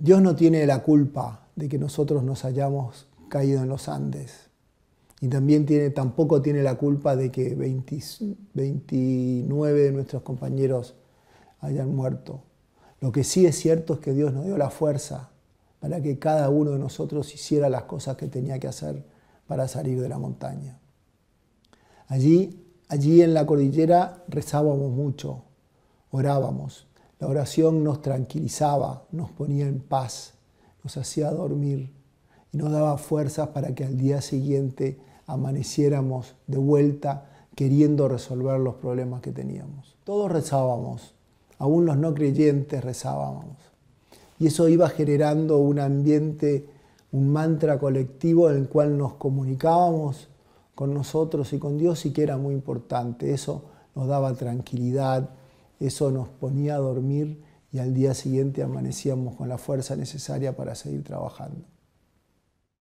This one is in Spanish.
Dios no tiene la culpa de que nosotros nos hayamos caído en los Andes. Y también tiene, tampoco tiene la culpa de que 29 de nuestros compañeros hayan muerto. Lo que sí es cierto es que Dios nos dio la fuerza para que cada uno de nosotros hiciera las cosas que tenía que hacer para salir de la montaña. Allí, allí en la cordillera rezábamos mucho, orábamos, la oración nos tranquilizaba, nos ponía en paz, nos hacía dormir y nos daba fuerzas para que al día siguiente amaneciéramos de vuelta queriendo resolver los problemas que teníamos. Todos rezábamos, aún los no creyentes rezábamos. Y eso iba generando un ambiente, un mantra colectivo en el cual nos comunicábamos con nosotros y con Dios y que era muy importante. Eso nos daba tranquilidad, eso nos ponía a dormir y al día siguiente amanecíamos con la fuerza necesaria para seguir trabajando.